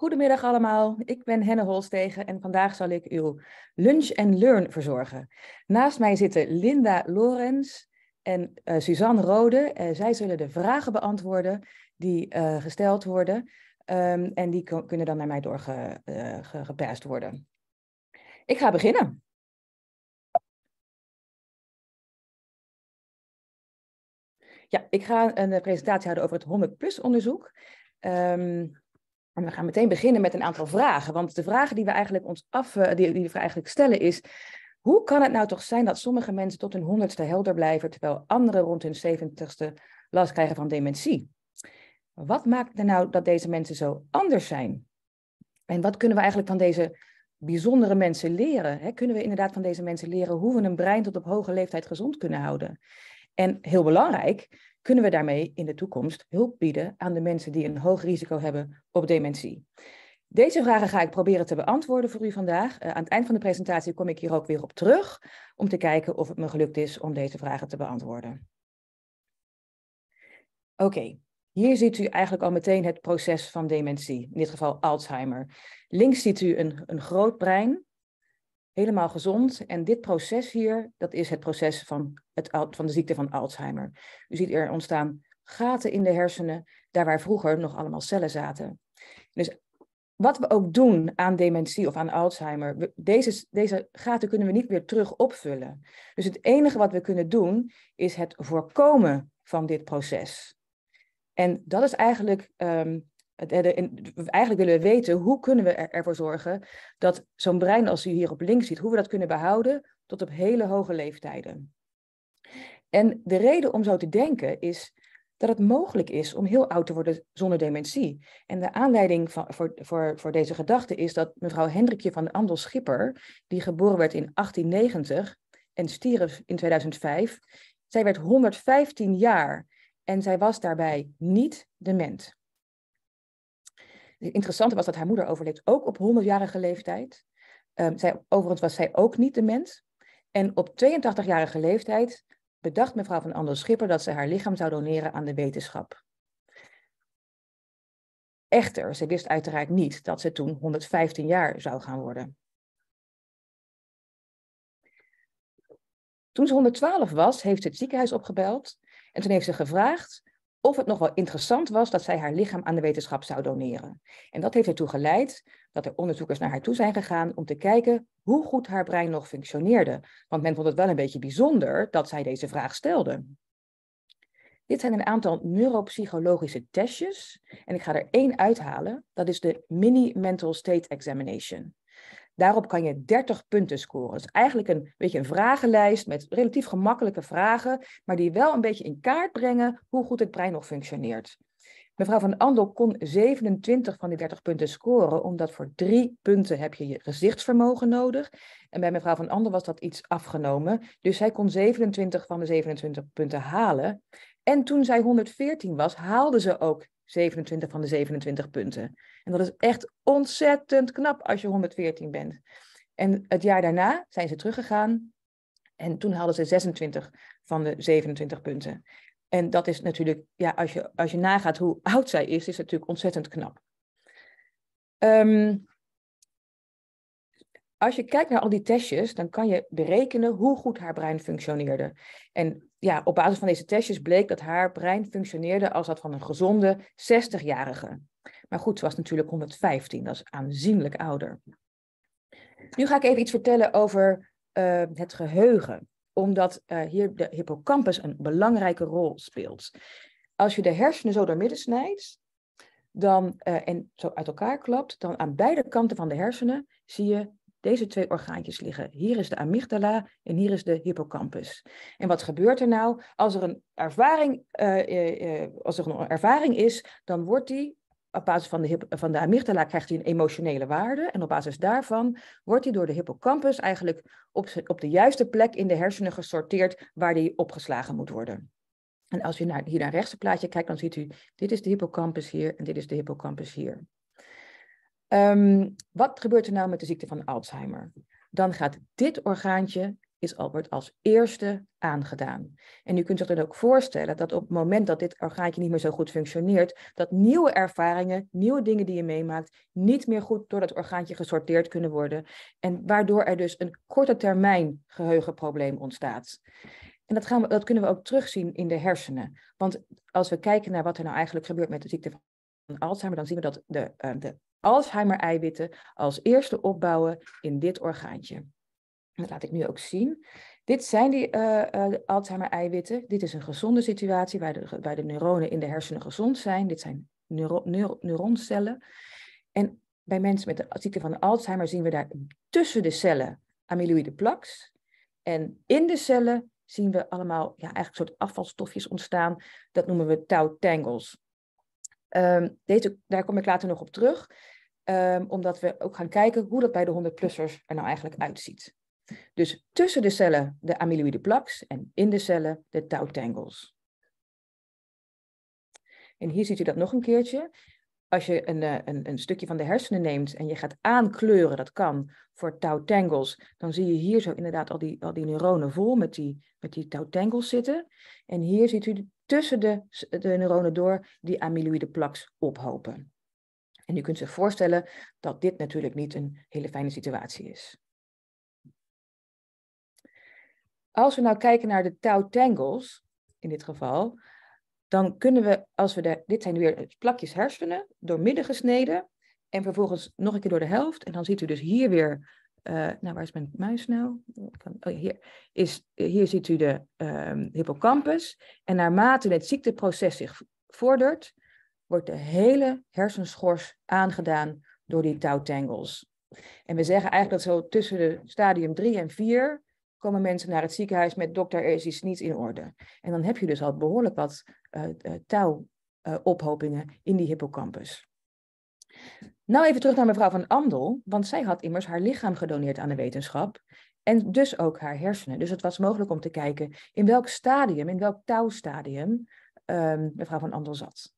Goedemiddag allemaal, ik ben Henne Holstegen en vandaag zal ik uw lunch en learn verzorgen. Naast mij zitten Linda Lorenz en eh, Suzanne Rode. Eh, zij zullen de vragen beantwoorden die eh, gesteld worden ehm, en die kunnen dan naar mij doorgepast worden. Ik ga beginnen. Ja, ik ga een presentatie houden over het 100 plus onderzoek. Ehm, en we gaan meteen beginnen met een aantal vragen. Want de vragen die we eigenlijk ons af, eh, die, die we eigenlijk stellen is. Hoe kan het nou toch zijn dat sommige mensen tot hun honderdste helder blijven, terwijl anderen rond hun zeventigste last krijgen van dementie? Wat maakt er nou dat deze mensen zo anders zijn? En wat kunnen we eigenlijk van deze bijzondere mensen leren? Kunnen we inderdaad van deze mensen leren hoe we een brein tot op hoge leeftijd gezond kunnen houden? En heel belangrijk, kunnen we daarmee in de toekomst hulp bieden aan de mensen die een hoog risico hebben op dementie? Deze vragen ga ik proberen te beantwoorden voor u vandaag. Eh, aan het eind van de presentatie kom ik hier ook weer op terug om te kijken of het me gelukt is om deze vragen te beantwoorden. Oké, hier ziet u eigenlijk al meteen het proces van dementie, in dit geval Alzheimer. Links ziet u een, een groot brein helemaal gezond. En dit proces hier, dat is het proces van, het, van de ziekte van Alzheimer. U ziet er ontstaan gaten in de hersenen, daar waar vroeger nog allemaal cellen zaten. Dus wat we ook doen aan dementie of aan Alzheimer, deze, deze gaten kunnen we niet weer terug opvullen. Dus het enige wat we kunnen doen, is het voorkomen van dit proces. En dat is eigenlijk ehm, eigenlijk willen we weten hoe kunnen we ervoor zorgen dat zo'n brein als u hier op links ziet, hoe we dat kunnen behouden tot op hele hoge leeftijden. En de reden om zo te denken is dat het mogelijk is om heel oud te worden zonder dementie. En de aanleiding van, voor, voor, voor deze gedachte is dat mevrouw Hendrikje van Andel Schipper, die geboren werd in 1890 en stierf in 2005, zij werd 115 jaar en zij was daarbij niet dement. Het interessante was dat haar moeder overleed ook op 100-jarige leeftijd. Ehm, overigens was zij ook niet de mens. En op 82-jarige leeftijd bedacht mevrouw van Andel Schipper dat ze haar lichaam zou doneren aan de wetenschap. Echter, ze wist uiteraard niet dat ze toen 115 jaar zou gaan worden. Toen ze 112 was, heeft ze het ziekenhuis opgebeld en toen heeft ze gevraagd of het nog wel interessant was dat zij haar lichaam aan de wetenschap zou doneren. En dat heeft ertoe geleid dat er onderzoekers naar haar toe zijn gegaan om te kijken hoe goed haar brein nog functioneerde. Want men vond het wel een beetje bijzonder dat zij deze vraag stelde. Dit zijn een aantal neuropsychologische testjes en ik ga er één uithalen. Dat is de Mini Mental State Examination. Daarop kan je 30 punten scoren. Dus eigenlijk een beetje een vragenlijst met relatief gemakkelijke vragen, maar die wel een beetje in kaart brengen hoe goed het brein nog functioneert. Mevrouw van Andel kon 27 van die 30 punten scoren, omdat voor drie punten heb je je gezichtsvermogen nodig. En bij mevrouw van Andel was dat iets afgenomen, dus zij kon 27 van de 27 punten halen. En toen zij 114 was, haalde ze ook 27 van de 27 punten. En dat is echt ontzettend knap als je 114 bent. En het jaar daarna zijn ze teruggegaan. En toen hadden ze 26 van de 27 punten. En dat is natuurlijk, ja, als je, als je nagaat hoe oud zij is, is het natuurlijk ontzettend knap. Um, als je kijkt naar al die testjes, dan kan je berekenen hoe goed haar brein functioneerde. En ja, op basis van deze testjes bleek dat haar brein functioneerde als dat van een gezonde 60-jarige. Maar goed, ze was natuurlijk 115, dat is aanzienlijk ouder. Nu ga ik even iets vertellen over eh, het geheugen, omdat eh, hier de hippocampus een belangrijke rol speelt. Als je de hersenen zo doormidden snijdt, dan, eh, en zo uit elkaar klapt, dan aan beide kanten van de hersenen zie je deze twee orgaantjes liggen. Hier is de amygdala en hier is de hippocampus. En wat gebeurt er nou? Als er een ervaring, eh, eh, eh, als er een ervaring is, dan wordt die op basis van de, van de amygdala krijgt hij een emotionele waarde. En op basis daarvan wordt hij door de hippocampus eigenlijk op, op de juiste plek in de hersenen gesorteerd waar die opgeslagen moet worden. En als u naar, hier naar rechts plaatje kijkt, dan ziet u, dit is de hippocampus hier en dit is de hippocampus hier. Ehm, wat gebeurt er nou met de ziekte van Alzheimer? Dan gaat dit orgaantje is Albert als eerste aangedaan. En u kunt zich dan ook voorstellen dat op het moment dat dit orgaantje niet meer zo goed functioneert, dat nieuwe ervaringen, nieuwe dingen die je meemaakt, niet meer goed door dat orgaantje gesorteerd kunnen worden. En waardoor er dus een korte termijn geheugenprobleem ontstaat. En dat, gaan we, dat kunnen we ook terugzien in de hersenen. Want als we kijken naar wat er nou eigenlijk gebeurt met de ziekte van Alzheimer, dan zien we dat de, ehm, de Alzheimer-eiwitten als eerste opbouwen in dit orgaantje. Dat laat ik nu ook zien. Dit zijn die eh, eh, Alzheimer-eiwitten. Dit is een gezonde situatie waar de, de neuronen in de hersenen gezond zijn. Dit zijn neuro, neuroncellen. En bij mensen met de ziekte van Alzheimer zien we daar tussen de cellen amyloïde plaks. En in de cellen zien we allemaal ja, eigenlijk soort afvalstofjes ontstaan. Dat noemen we tau tangles. Ehm, deze, daar kom ik later nog op terug, ehm, omdat we ook gaan kijken hoe dat bij de 100-plussers er nou eigenlijk uitziet. Dus tussen de cellen de amyloïde plaques en in de cellen de tau tangles. En hier ziet u dat nog een keertje. Als je een, eh, een, een stukje van de hersenen neemt en je gaat aankleuren, dat kan, voor tau tangles, dan zie je hier zo inderdaad al die, al die neuronen vol met die, met die tau tangles zitten. En hier ziet u tussen de, de neuronen door die amyloïde plaks ophopen. En u kunt zich voorstellen dat dit natuurlijk niet een hele fijne situatie is. Als we nou kijken naar de tau tangles, in dit geval, dan kunnen we, als we de, dit zijn weer plakjes hersenen, doormidden gesneden en vervolgens nog een keer door de helft. En dan ziet u dus hier weer eh, nou, waar is mijn muis nou? Oh, hier. Is, hier ziet u de ehm, hippocampus. En naarmate het ziekteproces zich vordert, wordt de hele hersenschors aangedaan door die touwtangles. En we zeggen eigenlijk dat zo tussen de stadium 3 en 4 komen mensen naar het ziekenhuis met dokter, er is iets niet in orde. En dan heb je dus al behoorlijk wat eh, eh, touwophopingen in die hippocampus. Nou even terug naar mevrouw van Andel, want zij had immers haar lichaam gedoneerd aan de wetenschap en dus ook haar hersenen. Dus het was mogelijk om te kijken in welk stadium, in welk touwstadium um, mevrouw van Andel zat.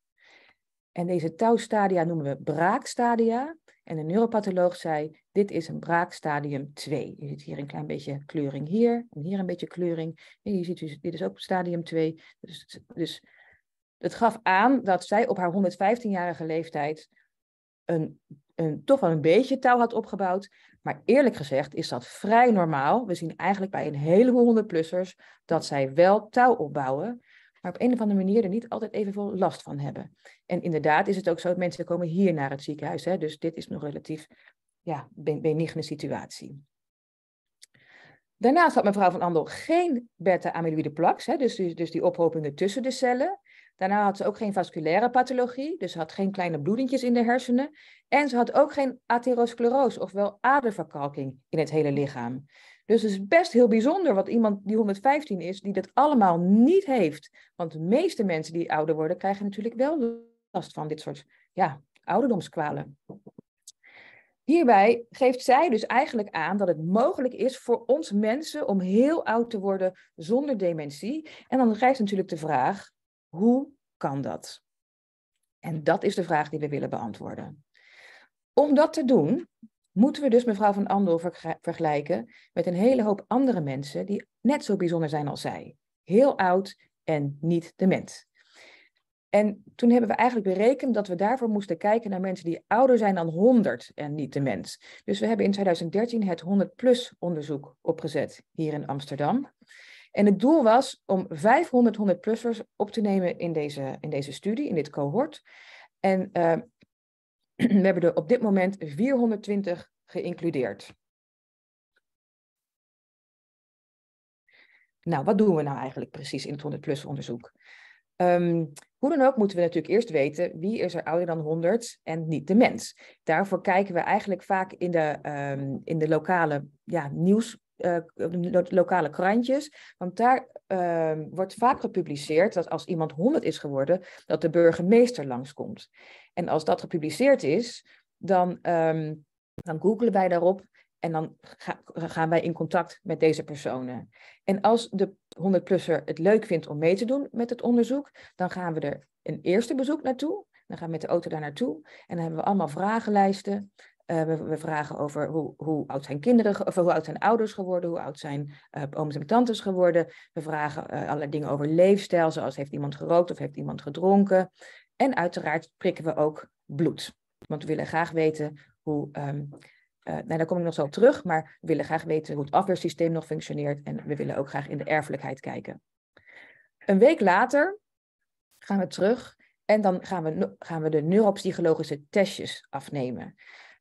En deze touwstadia noemen we braakstadia. En de neuropatholoog zei, dit is een braakstadium 2. Je ziet hier een klein beetje kleuring hier en hier een beetje kleuring. En je ziet, dus, dit is ook stadium 2. Dus, dus het gaf aan dat zij op haar 115-jarige leeftijd een, een, toch wel een beetje touw had opgebouwd. Maar eerlijk gezegd is dat vrij normaal. We zien eigenlijk bij een heleboel honderdplussers dat zij wel touw opbouwen maar op een of andere manier er niet altijd evenveel last van hebben. En inderdaad is het ook zo dat mensen komen hier naar het ziekenhuis. Hè? Dus dit is nog relatief ja, benigne situatie. Daarnaast had mevrouw van Andel geen beta-amyloïde plaques, hè? Dus, dus die ophopingen tussen de cellen. Daarna had ze ook geen vasculaire pathologie, dus had geen kleine bloedingjes in de hersenen. En ze had ook geen atherosclerose, ofwel aderverkalking in het hele lichaam. Dus het is best heel bijzonder wat iemand die 115 is, die dat allemaal niet heeft. Want de meeste mensen die ouder worden, krijgen natuurlijk wel last van dit soort ja, ouderdomskwalen. Hierbij geeft zij dus eigenlijk aan dat het mogelijk is voor ons mensen om heel oud te worden zonder dementie. En dan rijst natuurlijk de vraag, hoe kan dat? En dat is de vraag die we willen beantwoorden. Om dat te doen, moeten we dus mevrouw van Andel vergelijken met een hele hoop andere mensen die net zo bijzonder zijn als zij. Heel oud en niet dement. En toen hebben we eigenlijk berekend dat we daarvoor moesten kijken naar mensen die ouder zijn dan 100 en niet dement. Dus we hebben in 2013 het 100-plus onderzoek opgezet hier in Amsterdam. En het doel was om 500 100-plussers op te nemen in deze, in deze studie, in dit cohort. En ehm, we hebben er op dit moment 420 geïncludeerd. Nou, wat doen we nou eigenlijk precies in het 100-plus onderzoek? Ehm, hoe dan ook moeten we natuurlijk eerst weten wie is er ouder dan 100 en niet de mens. Daarvoor kijken we eigenlijk vaak in de, ehm, in de lokale ja, nieuws, eh, de lokale krantjes. Want daar ehm, wordt vaak gepubliceerd dat als iemand 100 is geworden, dat de burgemeester langskomt. En als dat gepubliceerd is, dan, um, googelen wij daarop en dan gaan wij in contact met deze personen. En als de 100-plusser het leuk vindt om mee te doen met het onderzoek, dan gaan we er een eerste bezoek naartoe. Dan gaan we met de auto daar naartoe. En dan hebben we allemaal vragenlijsten. Eh, we, vragen over hoe, hoe, oud zijn kinderen, of hoe oud zijn ouders geworden, hoe oud zijn uh, ooms en tantes geworden. We vragen eh, allerlei dingen over leefstijl, zoals heeft iemand gerookt of heeft iemand gedronken. En uiteraard prikken we ook bloed. Want we willen graag weten hoe. Um, nou, daar kom ik nog zo op terug, maar we willen graag weten hoe het afweersysteem nog functioneert. En we willen ook graag in de erfelijkheid kijken. Een week later gaan we terug en dan gaan we, gaan we de neuropsychologische testjes afnemen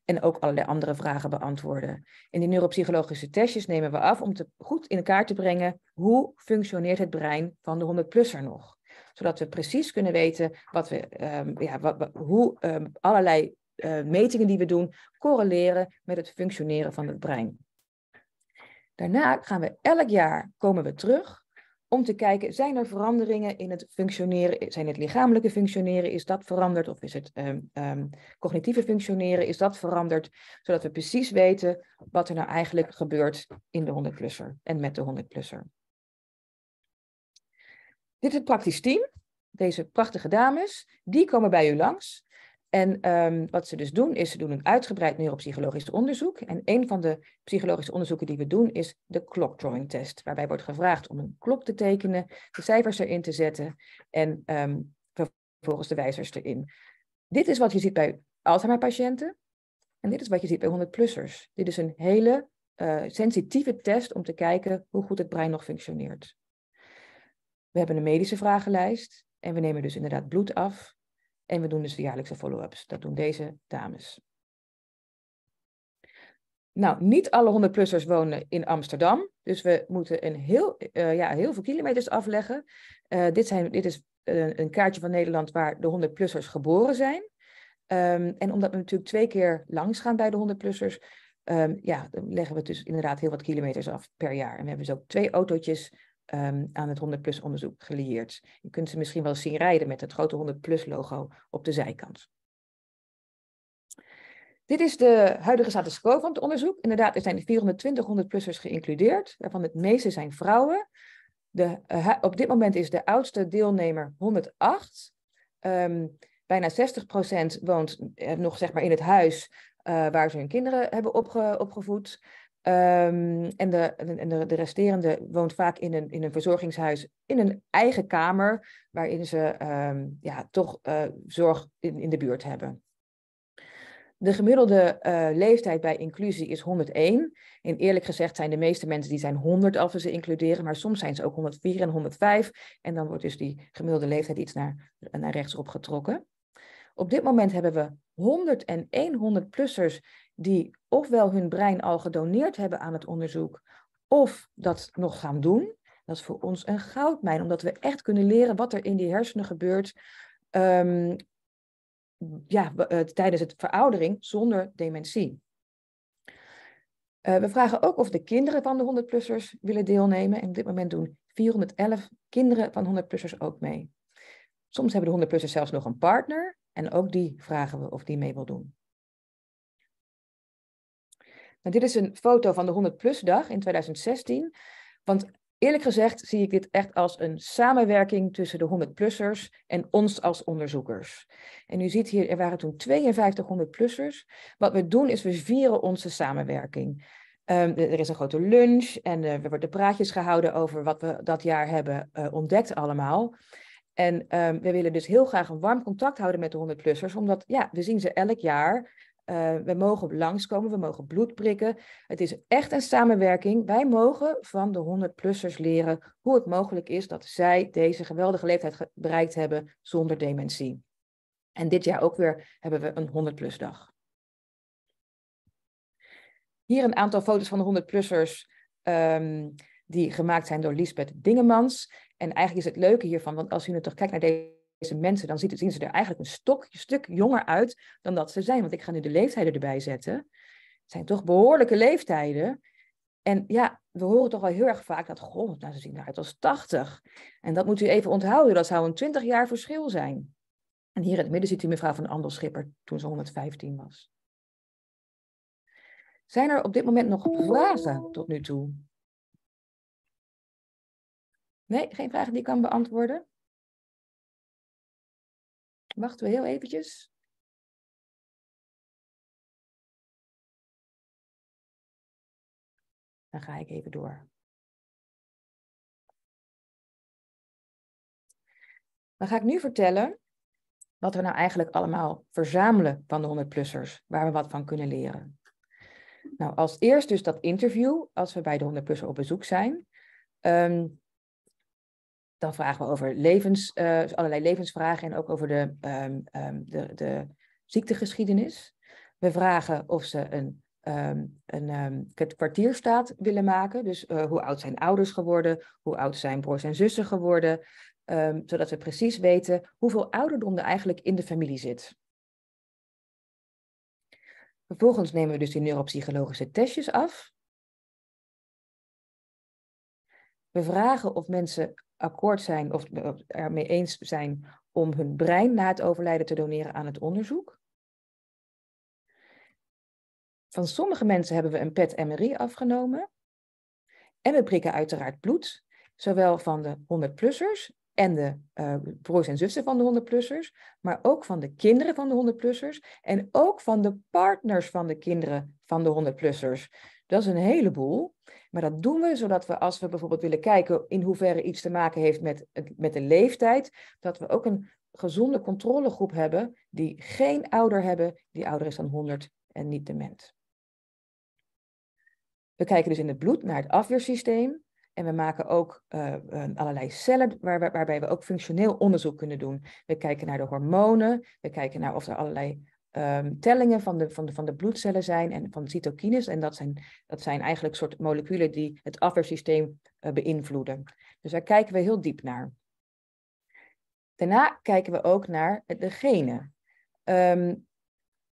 en ook allerlei andere vragen beantwoorden. In die neuropsychologische testjes nemen we af om te, goed in kaart te brengen hoe functioneert het brein van de 100-plusser nog. Zodat we precies kunnen weten wat we, ehm, ja, wat, hoe ehm, allerlei eh, metingen die we doen correleren met het functioneren van het brein. Daarna gaan we elk jaar komen we terug om te kijken, zijn er veranderingen in het functioneren, zijn het lichamelijke functioneren, is dat veranderd of is het ehm, ehm, cognitieve functioneren, is dat veranderd, zodat we precies weten wat er nou eigenlijk gebeurt in de 100-plusser en met de 100-plusser. Dit is het praktisch team, deze prachtige dames, die komen bij u langs en ehm, wat ze dus doen, is ze doen een uitgebreid neuropsychologisch onderzoek. En een van de psychologische onderzoeken die we doen is de clock drawing test. Waarbij wordt gevraagd om een klok te tekenen, de cijfers erin te zetten en ehm, vervolgens de wijzers erin. Dit is wat je ziet bij Alzheimer-patiënten. En dit is wat je ziet bij 100-plussers. Dit is een hele eh, sensitieve test om te kijken hoe goed het brein nog functioneert. We hebben een medische vragenlijst en we nemen dus inderdaad bloed af. En we doen dus de jaarlijkse follow-ups. Dat doen deze dames. Nou, niet alle 100-plussers wonen in Amsterdam. Dus we moeten een heel, eh, ja, heel veel kilometers afleggen. Eh, dit, zijn, dit is een, eh, een, kaartje van Nederland waar de 100-plussers geboren zijn. Ehm, en omdat we natuurlijk twee keer langs gaan bij de 100-plussers, um, ehm, ja, dan leggen we dus inderdaad heel wat kilometers af per jaar. En we hebben dus ook twee autootjes Ehm, aan het 100-plus onderzoek gelieerd. Je kunt ze misschien wel zien rijden met het grote 100-plus logo op de zijkant. Dit is de huidige status quo van het onderzoek. Inderdaad, er zijn 420 100 geïncludeerd, waarvan het meeste zijn vrouwen. De, eh, op dit moment is de oudste deelnemer 108. Ehm, bijna 60% woont eh, nog zeg maar, in het huis eh, waar ze hun kinderen hebben opgevoed. Um, en de, en de, de, resterende woont vaak in een, in een verzorgingshuis, in een eigen kamer, waarin ze ehm, ja, toch eh, zorg in, in de buurt hebben. De gemiddelde eh, leeftijd bij inclusie is 101. En eerlijk gezegd zijn de meeste mensen die zijn 100 als we ze includeren, maar soms zijn ze ook 104 en 105. En dan wordt dus die gemiddelde leeftijd iets naar, naar rechts opgetrokken. Op dit moment hebben we 101 100-plussers die ofwel hun brein al gedoneerd hebben aan het onderzoek, of dat nog gaan doen. Dat is voor ons een goudmijn, omdat we echt kunnen leren wat er in die hersenen gebeurt ehm, ja, eh, tijdens het veroudering zonder dementie. Eh, we vragen ook of de kinderen van de 100-plussers willen deelnemen. En op dit moment doen 411 kinderen van 100-plussers ook mee. Soms hebben de 100-plussers zelfs nog een partner. En ook die vragen we of die mee wil doen. Nou, dit is een foto van de 100-plus-dag in 2016. Want eerlijk gezegd zie ik dit echt als een samenwerking tussen de 100-plussers en ons als onderzoekers. En u ziet hier, er waren toen 5200-plussers. Wat we doen is we vieren onze samenwerking. Ehm, er is een grote lunch en eh, er worden praatjes gehouden over wat we dat jaar hebben eh, ontdekt allemaal. En ehm, we willen dus heel graag een warm contact houden met de 100-plussers, omdat ja, we zien ze elk jaar eh, we mogen langskomen, we mogen bloed prikken. Het is echt een samenwerking. Wij mogen van de 100-plussers leren hoe het mogelijk is dat zij deze geweldige leeftijd bereikt hebben zonder dementie. En dit jaar ook weer hebben we een 100-plus dag. Hier een aantal foto's van de 100-plussers ehm, die gemaakt zijn door Lisbeth Dingemans. En eigenlijk is het leuke hiervan, want als u nu toch kijkt naar deze deze mensen, dan zien ze er eigenlijk een, stok, stuk jonger uit dan dat ze zijn. Want ik ga nu de leeftijden erbij zetten. Het zijn toch behoorlijke leeftijden. En ja, we horen toch wel heel erg vaak dat, god, nou, ze zien eruit als 80. En dat moet u even onthouden, dat zou een 20 jaar verschil zijn. En hier in het midden zit u mevrouw van Andel Schipper toen ze 115 was. Zijn er op dit moment nog vragen tot nu toe? Nee, geen vragen die ik kan beantwoorden? Wachten we heel eventjes. Dan ga ik even door. Dan ga ik nu vertellen wat we nou eigenlijk allemaal verzamelen van de 100-plussers, waar we wat van kunnen leren. Nou, als eerst dus dat interview, als we bij de 100-plusser op bezoek zijn. Ehm, dan vragen we over levens, eh, allerlei levensvragen en ook over de, um, de, de, ziektegeschiedenis. We vragen of ze een, um, een kwartierstaat willen maken. Dus eh, hoe oud zijn ouders geworden, hoe oud zijn broers en zussen geworden. zodat we precies weten hoeveel ouderdom er eigenlijk in de familie zit. Vervolgens nemen we dus die neuropsychologische testjes af. We vragen of mensen akkoord zijn of ermee eens zijn om hun brein na het overlijden te doneren aan het onderzoek. Van sommige mensen hebben we een PET-MRI afgenomen. En we prikken uiteraard bloed, zowel van de 100-plussers en de eh, broers en zussen van de 100-plussers, maar ook van de kinderen van de 100-plussers en ook van de partners van de kinderen van de 100-plussers. Dat is een heleboel. Maar dat doen we zodat we, als we bijvoorbeeld willen kijken in hoeverre iets te maken heeft met, met de leeftijd, dat we ook een gezonde controlegroep hebben die geen ouder hebben, die ouder is dan 100 en niet dement. We kijken dus in het bloed naar het afweersysteem. En we maken ook eh, allerlei cellen waarbij we ook functioneel onderzoek kunnen doen. We kijken naar de hormonen, we kijken naar of er allerlei Ehm, tellingen van de, van, de, van de bloedcellen zijn en van cytokines. En dat zijn, dat zijn eigenlijk soort moleculen die het afweersysteem eh, beïnvloeden. Dus daar kijken we heel diep naar. Daarna kijken we ook naar de genen. Ehm,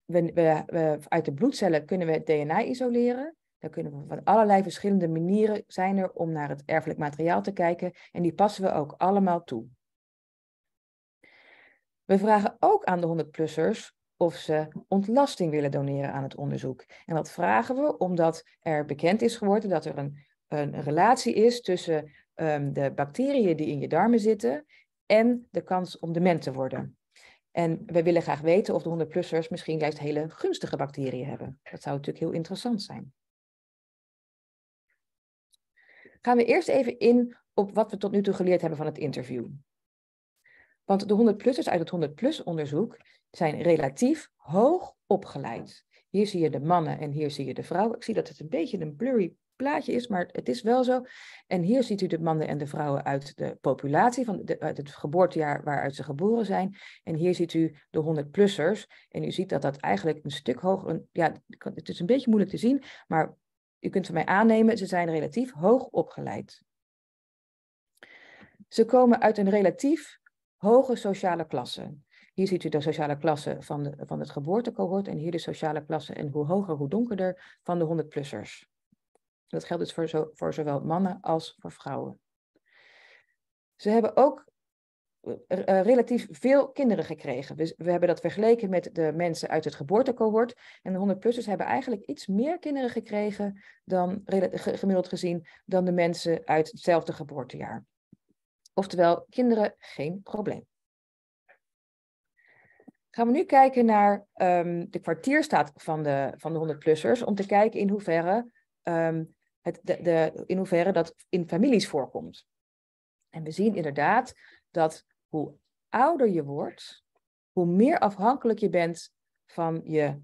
we, we, uit de bloedcellen kunnen we het DNA isoleren. Daar kunnen we van allerlei verschillende manieren zijn er om naar het erfelijk materiaal te kijken. En die passen we ook allemaal toe. We vragen ook aan de 100-plussers of ze ontlasting willen doneren aan het onderzoek. En dat vragen we omdat er bekend is geworden dat er een, een relatie is tussen ehm, de bacteriën die in je darmen zitten en de kans om dement te worden. En we willen graag weten of de 100-plussers misschien juist hele gunstige bacteriën hebben. Dat zou natuurlijk heel interessant zijn. Gaan we eerst even in op wat we tot nu toe geleerd hebben van het interview. Want de 100-plussers uit het 100-plus onderzoek zijn relatief hoog opgeleid. Hier zie je de mannen en hier zie je de vrouwen. Ik zie dat het een beetje een blurry plaatje is, maar het is wel zo. En hier ziet u de mannen en de vrouwen uit de populatie, van uit het geboortejaar waaruit ze geboren zijn. En hier ziet u de 100-plussers. En u ziet dat dat eigenlijk een stuk hoger. ja, het is een beetje moeilijk te zien, maar u kunt van mij aannemen, ze zijn relatief hoog opgeleid. Ze komen uit een relatief hoge sociale klassen. Hier ziet u de sociale klasse van, de, van het geboortecohort en hier de sociale klasse en hoe hoger, hoe donkerder van de 100-plussers. Dat geldt dus voor, zowel mannen als voor vrouwen. Ze hebben ook eh, eh, relatief veel kinderen gekregen. we hebben dat vergeleken met de mensen uit het geboortecohort. En de 100-plussers hebben eigenlijk iets meer kinderen gekregen, dan, gemiddeld gezien, dan de mensen uit hetzelfde geboortejaar. Oftewel, kinderen geen probleem. Gaan we nu kijken naar ehm, de kwartierstaat van de, van de 100-plussers, om te kijken in hoeverre, ehm, het, de, in hoeverre dat in families voorkomt. En we zien inderdaad dat hoe ouder je wordt, hoe meer afhankelijk je bent van je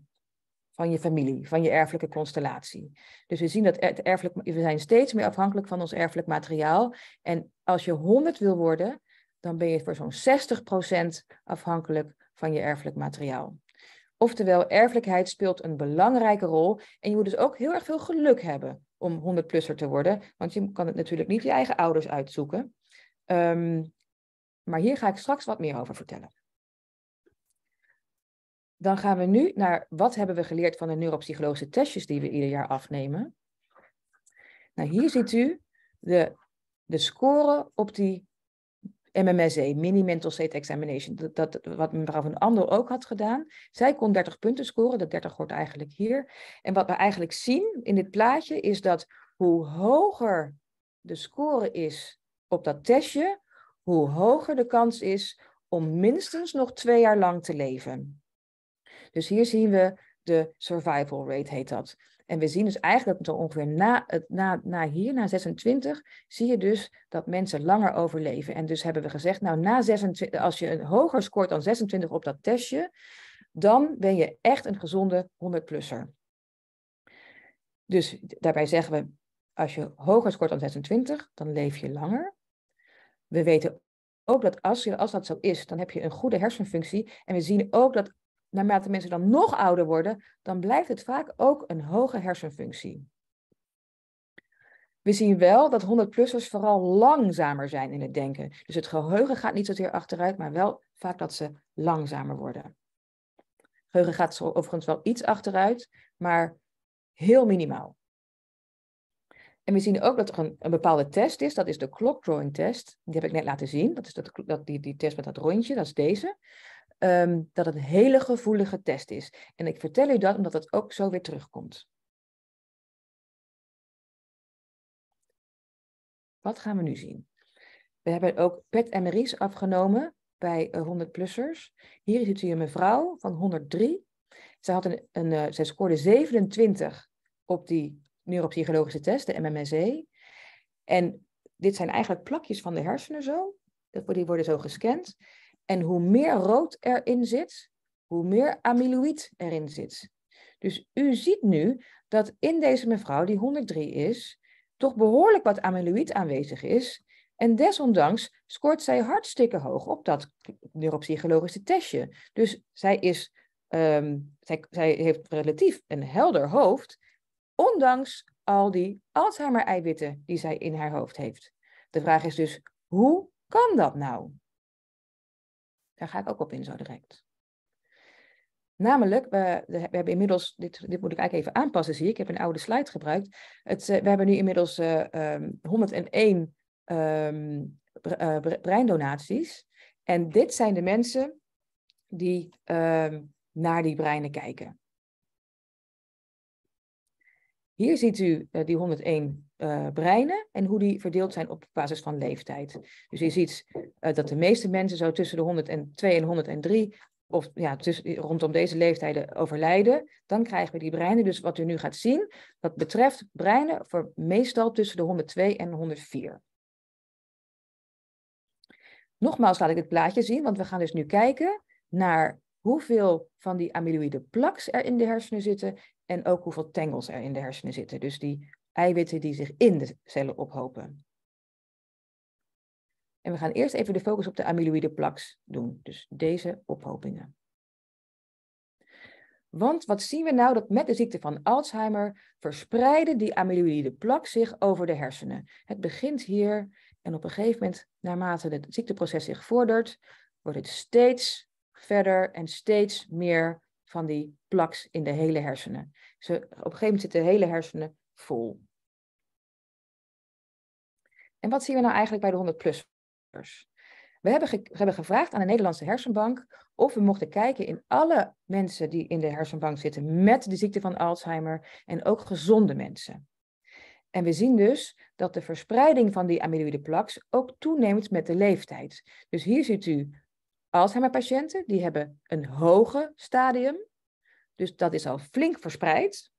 van je familie, van je erfelijke constellatie. Dus we zien dat het erfelijk, we zijn steeds meer afhankelijk van ons erfelijk materiaal. En als je 100 wil worden, dan ben je voor zo'n 60% afhankelijk van je erfelijk materiaal. Oftewel, erfelijkheid speelt een belangrijke rol. En je moet dus ook heel erg veel geluk hebben om 100-plusser te worden. Want je kan het natuurlijk niet je eigen ouders uitzoeken. Ehm, maar hier ga ik straks wat meer over vertellen. Dan gaan we nu naar wat hebben we geleerd van de neuropsychologische testjes die we ieder jaar afnemen. Nou, hier ziet u de, de score op die MMSE, Mini Mental State Examination, dat, wat mevrouw van Andel ook had gedaan. Zij kon 30 punten scoren, dat 30 hoort eigenlijk hier. En wat we eigenlijk zien in dit plaatje is dat hoe hoger de score is op dat testje, hoe hoger de kans is om minstens nog twee jaar lang te leven. Dus hier zien we de survival rate, heet dat. En we zien dus eigenlijk dat ongeveer na, het, na, na hier, na 26, zie je dus dat mensen langer overleven. En dus hebben we gezegd, nou na 26, als je een hoger scoort dan 26 op dat testje, dan ben je echt een gezonde 100-plusser. Dus daarbij zeggen we, als je hoger scoort dan 26, dan leef je langer. We weten ook dat als, je, als dat zo is, dan heb je een goede hersenfunctie. En we zien ook dat naarmate mensen dan nog ouder worden, dan blijft het vaak ook een hoge hersenfunctie. We zien wel dat 100-plussers vooral langzamer zijn in het denken. Dus het geheugen gaat niet zozeer achteruit, maar wel vaak dat ze langzamer worden. Geheugen gaat overigens wel iets achteruit, maar heel minimaal. En we zien ook dat er een, een bepaalde test is, dat is de clock drawing test. Die heb ik net laten zien. Dat is dat, die, die test met dat rondje, dat is deze. Ehm, dat het een hele gevoelige test is. En ik vertel u dat omdat het ook zo weer terugkomt. Wat gaan we nu zien? We hebben ook PET-MRI's afgenomen bij 100-plussers. Eh, Hier ziet u een mevrouw van 103. Zij, had een, een, eh, zij scoorde 27 op die neuropsychologische test, de MMSE. En dit zijn eigenlijk plakjes van de hersenen zo. Die worden zo gescand. En hoe meer rood erin zit, hoe meer amyloïd erin zit. Dus u ziet nu dat in deze mevrouw, die 103 is, toch behoorlijk wat amyloïd aanwezig is. En desondanks scoort zij hartstikke hoog op dat neuropsychologische testje. Dus zij, is, ehm, zij, zij heeft relatief een helder hoofd, ondanks al die Alzheimer-eiwitten die zij in haar hoofd heeft. De vraag is dus, hoe kan dat nou? Daar ga ik ook op in zo direct. Namelijk, we, we hebben inmiddels, dit, dit moet ik eigenlijk even aanpassen, zie ik, ik heb een oude slide gebruikt. Het, eh, we hebben nu inmiddels 101 eh, ehm, ehm, eh, breindonaties. En dit zijn de mensen die ehm, naar die breinen kijken. Hier ziet u die 101 eh, breinen en hoe die verdeeld zijn op basis van leeftijd. Dus je ziet eh, dat de meeste mensen zo tussen de 102 en 103 of ja, eh, rondom deze leeftijden overlijden, dan krijgen we die breinen. Dus wat u nu gaat zien, dat betreft breinen voor meestal tussen de 102 en 104. Nogmaals laat ik het plaatje zien, want we gaan dus nu kijken naar hoeveel van die amyloïde plaques er in de hersenen zitten en ook hoeveel tangles er in de hersenen zitten. Dus die eiwitten die zich in de cellen ophopen. En we gaan eerst even de focus op de amyloïde plaks doen, dus deze ophopingen. Want wat zien we nou dat met de ziekte van Alzheimer verspreiden die amyloïde plak zich over de hersenen. Het begint hier en op een gegeven moment, naarmate het ziekteproces zich vordert, wordt het steeds verder en steeds meer van die plaks in de hele hersenen. Ze, op een gegeven moment zitten de hele hersenen Vol. En wat zien we nou eigenlijk bij de 100-plussers? We hebben, we hebben gevraagd aan de Nederlandse hersenbank of we mochten kijken in alle mensen die in de hersenbank zitten met de ziekte van Alzheimer en ook gezonde mensen. En we zien dus dat de verspreiding van die amyloïde plaks ook toeneemt met de leeftijd. Dus hier ziet u Alzheimer-patiënten, die hebben een hoge stadium. Dus dat is al flink verspreid.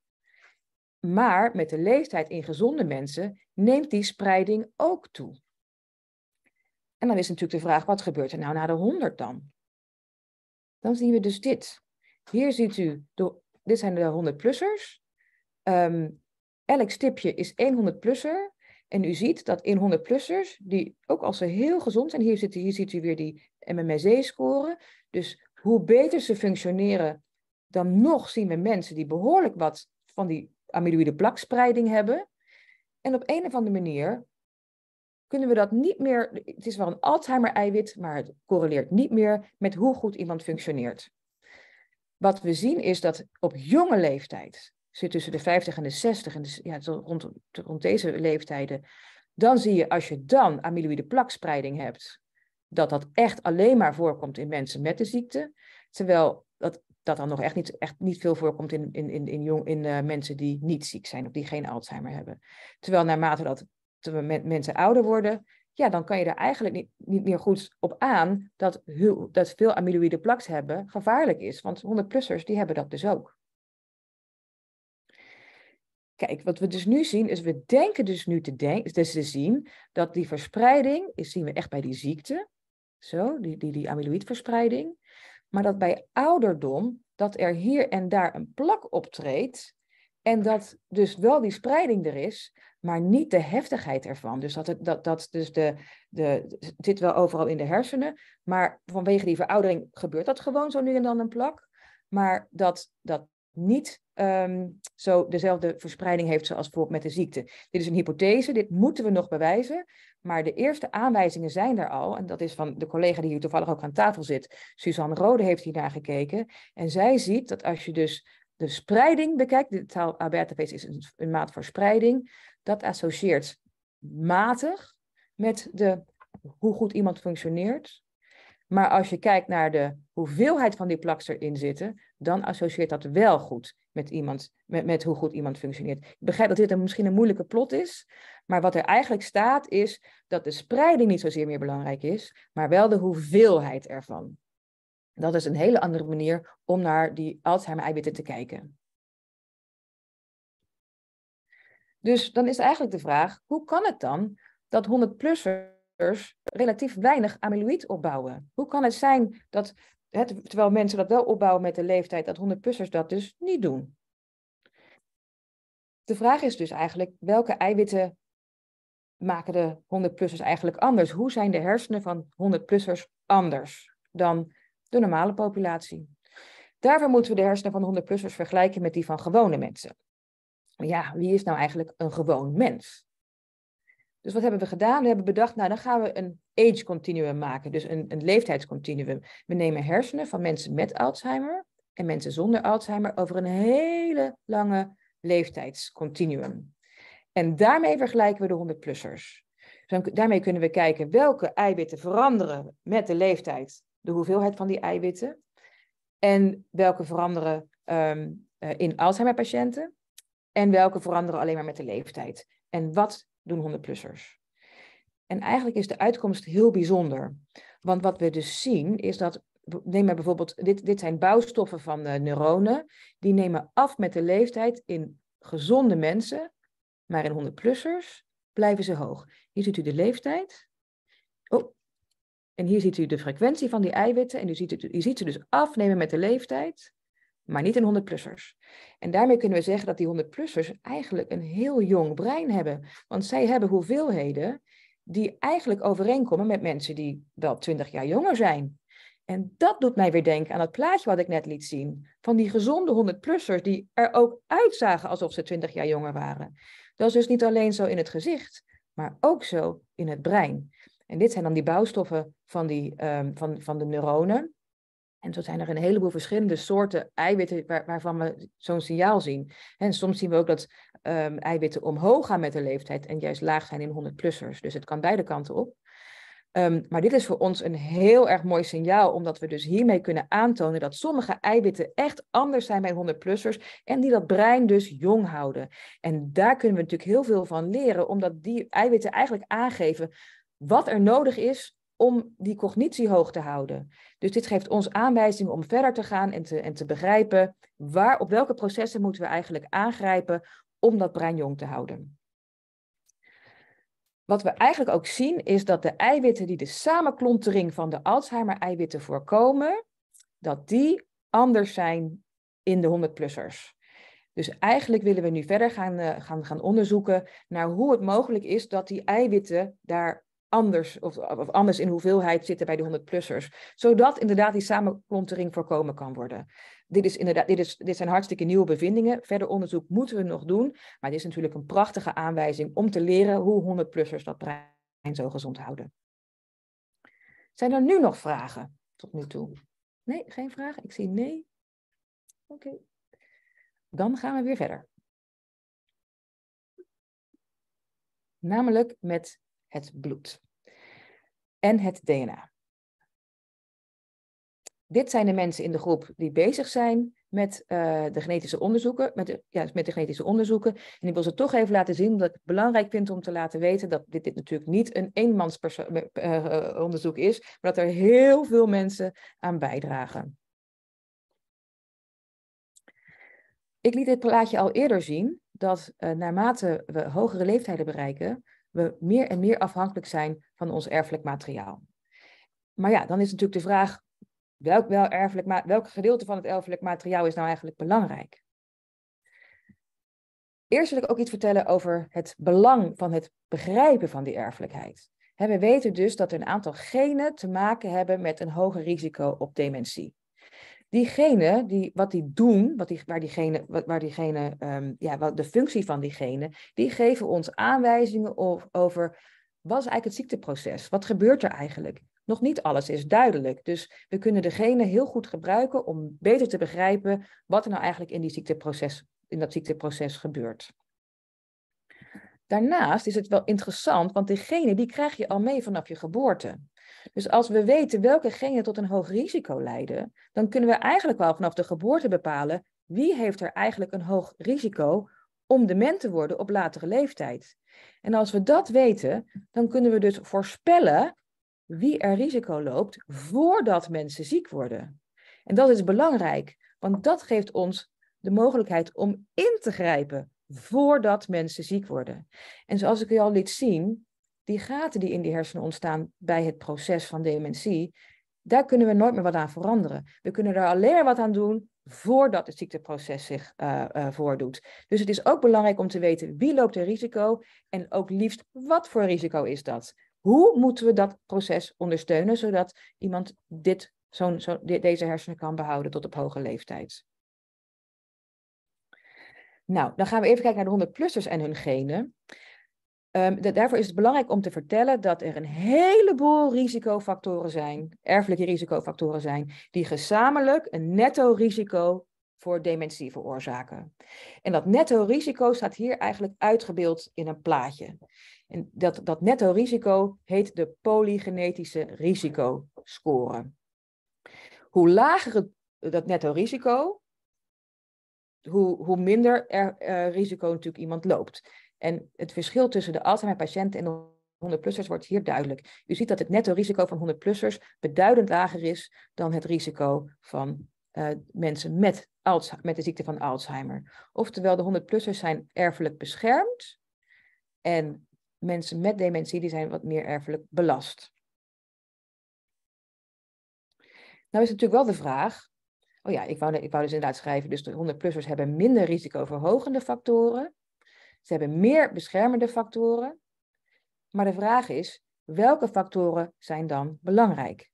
Maar met de leeftijd in gezonde mensen neemt die spreiding ook toe. En dan is natuurlijk de vraag, wat gebeurt er nou na de 100 dan? Dan zien we dus dit. Hier ziet u, dit zijn de 100-plussers. Ehm, elk stipje is 100-plusser. En u ziet dat in 100-plussers, die ook als ze heel gezond zijn, hier, zit, hier ziet u weer die MMSE-score. Dus hoe beter ze functioneren, dan nog zien we mensen die behoorlijk wat van die amyloïde plakspreiding hebben. En op een of andere manier kunnen we dat niet meer. Het is wel een Alzheimer-eiwit, maar het correleert niet meer met hoe goed iemand functioneert. Wat we zien is dat op jonge leeftijd, zit tussen de 50 en de 60, en dus, ja, rond, rond deze leeftijden, dan zie je als je dan amyloïde plakspreiding hebt, dat dat echt alleen maar voorkomt in mensen met de ziekte. Terwijl dat dat dan nog echt niet, echt niet veel voorkomt in, in, in, in, jong, in eh, mensen die niet ziek zijn of die geen Alzheimer hebben. Terwijl naarmate dat te, mensen ouder worden, ja, dan kan je er eigenlijk niet, niet meer goed op aan dat, heel, dat veel amyloïde plaks hebben gevaarlijk is. Want 100-plussers die hebben dat dus ook. Kijk, wat we dus nu zien is, we denken dus nu te, denken, dus te zien dat die verspreiding, is, zien we echt bij die ziekte, zo, die, die, die amyloïdverspreiding. Maar dat bij ouderdom, dat er hier en daar een plak optreedt. En dat dus wel die spreiding er is, maar niet de heftigheid ervan. Dus dat, het, dat, dat dus de, de, het zit wel overal in de hersenen, maar vanwege die veroudering gebeurt dat gewoon zo nu en dan een plak. Maar dat, dat niet ehm, zo dezelfde verspreiding heeft zoals bijvoorbeeld met de ziekte. Dit is een hypothese, dit moeten we nog bewijzen. Maar de eerste aanwijzingen zijn er al. En dat is van de collega die hier toevallig ook aan tafel zit. Suzanne Rode heeft hier naar gekeken. En zij ziet dat als je dus de spreiding bekijkt, de taal alberta is een, een maat voor spreiding, dat associeert matig met de, hoe goed iemand functioneert, maar als je kijkt naar de hoeveelheid van die plaks erin zitten, dan associeert dat wel goed met, iemand, met, met hoe goed iemand functioneert. Ik begrijp dat dit een, misschien een moeilijke plot is, maar wat er eigenlijk staat is dat de spreiding niet zozeer meer belangrijk is, maar wel de hoeveelheid ervan. Dat is een hele andere manier om naar die Alzheimer-eiwitten te kijken. Dus dan is eigenlijk de vraag, hoe kan het dan dat 100-plussers relatief weinig amyloïd opbouwen. Hoe kan het zijn dat, terwijl mensen dat wel opbouwen met de leeftijd, dat 100-plussers dat dus niet doen? De vraag is dus eigenlijk, welke eiwitten maken de 100-plussers eigenlijk anders? Hoe zijn de hersenen van 100-plussers anders dan de normale populatie? Daarvoor moeten we de hersenen van 100-plussers vergelijken met die van gewone mensen. Ja, wie is nou eigenlijk een gewoon mens? Dus wat hebben we gedaan? We hebben bedacht, nou dan gaan we een age continuum maken, dus een, een leeftijdscontinuum. We nemen hersenen van mensen met Alzheimer en mensen zonder Alzheimer over een hele lange leeftijdscontinuum. En daarmee vergelijken we de 100-plussers. Dus daarmee kunnen we kijken welke eiwitten veranderen met de leeftijd, de hoeveelheid van die eiwitten, en welke veranderen ehm, eh, in Alzheimer-patiënten, en welke veranderen alleen maar met de leeftijd. En wat doen 100-plussers. En eigenlijk is de uitkomst heel bijzonder. Want wat we dus zien is dat, neem maar bijvoorbeeld, dit, dit zijn bouwstoffen van de eh, neuronen, die nemen af met de leeftijd in gezonde mensen, maar in 100-plussers blijven ze hoog. Hier ziet u de leeftijd. Oh, en hier ziet u de frequentie van die eiwitten. En u ziet, het, u ziet ze dus afnemen met de leeftijd maar niet in 100-plussers. En daarmee kunnen we zeggen dat die 100-plussers eigenlijk een heel jong brein hebben. Want zij hebben hoeveelheden die eigenlijk overeenkomen met mensen die wel 20 jaar jonger zijn. En dat doet mij weer denken aan het plaatje wat ik net liet zien. Van die gezonde 100-plussers die er ook uitzagen alsof ze 20 jaar jonger waren. Dat is dus niet alleen zo in het gezicht, maar ook zo in het brein. En dit zijn dan die bouwstoffen van, die, ehm, van, van de neuronen. En zo zijn er een heleboel verschillende soorten eiwitten waar, waarvan we zo'n signaal zien. En soms zien we ook dat ehm, eiwitten omhoog gaan met de leeftijd en juist laag zijn in 100-plussers. Dus het kan beide kanten op. Ehm, maar dit is voor ons een heel erg mooi signaal, omdat we dus hiermee kunnen aantonen dat sommige eiwitten echt anders zijn bij 100-plussers en die dat brein dus jong houden. En daar kunnen we natuurlijk heel veel van leren, omdat die eiwitten eigenlijk aangeven wat er nodig is om die cognitie hoog te houden. Dus dit geeft ons aanwijzing om verder te gaan en te, en te begrijpen waar, op welke processen moeten we eigenlijk aangrijpen om dat brein jong te houden. Wat we eigenlijk ook zien is dat de eiwitten die de samenklontering van de Alzheimer-eiwitten voorkomen, dat die anders zijn in de 100-plussers. Dus eigenlijk willen we nu verder gaan, eh, gaan, gaan onderzoeken naar hoe het mogelijk is dat die eiwitten daar anders, of, of, anders in hoeveelheid zitten bij de 100-plussers. Zodat inderdaad die samenklontering voorkomen kan worden. Dit, is inderdaad, dit, is, dit zijn hartstikke nieuwe bevindingen. Verder onderzoek moeten we nog doen. Maar dit is natuurlijk een prachtige aanwijzing om te leren hoe 100-plussers dat brein zo gezond houden. Zijn er nu nog vragen tot nu toe? Nee, geen vragen. Ik zie nee. Oké. Dan gaan we weer verder. Namelijk met het bloed en het DNA. Dit zijn de mensen in de groep die bezig zijn met eh, de genetische onderzoeken, met de, ja, met de genetische onderzoeken. En ik wil ze toch even laten zien, omdat ik het belangrijk vind om te laten weten dat dit, dit natuurlijk niet een eenmansonderzoek eh, eh, uh, is, maar dat er heel veel mensen aan bijdragen. Ik liet dit plaatje al eerder zien, dat naarmate we hogere leeftijden bereiken, we meer en meer afhankelijk zijn van ons erfelijk materiaal. Maar ja, dan is natuurlijk de vraag, welk, wel erfelijk, welk gedeelte van het erfelijk materiaal is nou eigenlijk belangrijk? Eerst wil ik ook iets vertellen over het belang van het begrijpen van die erfelijkheid. we weten dus dat er een aantal genen te maken hebben met een hoger risico op dementie diegene, die, wat die doen, wat die, waar diegene, wat, waar diegene ehm, ja, wat de functie van diegene, die geven ons aanwijzingen of, over wat is eigenlijk het ziekteproces? Wat gebeurt er eigenlijk? Nog niet alles is duidelijk. Dus we kunnen degene heel goed gebruiken om beter te begrijpen wat er nou eigenlijk in, die ziekteproces, in dat ziekteproces gebeurt. Daarnaast is het wel interessant, want diegene die krijg je al mee vanaf je geboorte. Dus als we weten welke genen tot een hoog risico leiden, dan kunnen we eigenlijk wel vanaf de geboorte bepalen wie heeft er eigenlijk een hoog risico om dement te worden op latere leeftijd. En als we dat weten, dan kunnen we dus voorspellen wie er risico loopt voordat mensen ziek worden. En dat is belangrijk, want dat geeft ons de mogelijkheid om in te grijpen voordat mensen ziek worden. En zoals ik u al liet zien, die gaten die in die hersenen ontstaan bij het proces van dementie, daar kunnen we nooit meer wat aan veranderen. We kunnen er alleen maar wat aan doen voordat het ziekteproces zich eh, eh, voordoet. Dus het is ook belangrijk om te weten wie loopt er risico en ook liefst wat voor risico is dat. Hoe moeten we dat proces ondersteunen zodat iemand dit, zo'n zo, deze hersenen kan behouden tot op hoge leeftijd? Nou, dan gaan we even kijken naar de 100-plussers en hun genen. Ehm, daarvoor is het belangrijk om te vertellen dat er een heleboel risicofactoren zijn, erfelijke risicofactoren zijn, die gezamenlijk een netto risico voor dementie veroorzaken. En dat netto risico staat hier eigenlijk uitgebeeld in een plaatje. En dat, dat netto risico heet de polygenetische risicoscore. Hoe lager het, dat netto risico, hoe, hoe minder er, eh, risico natuurlijk iemand loopt. En het verschil tussen de Alzheimer-patiënten en de 100-plussers wordt hier duidelijk. U ziet dat het netto risico van 100-plussers beduidend lager is dan het risico van eh, mensen met, met, de ziekte van Alzheimer. Oftewel, de 100-plussers zijn erfelijk beschermd en mensen met dementie die zijn wat meer erfelijk belast. Nou is natuurlijk wel de vraag, oh ja, ik wou, ik wou dus inderdaad schrijven, dus de 100-plussers hebben minder risicoverhogende factoren ze hebben meer beschermende factoren. Maar de vraag is, welke factoren zijn dan belangrijk?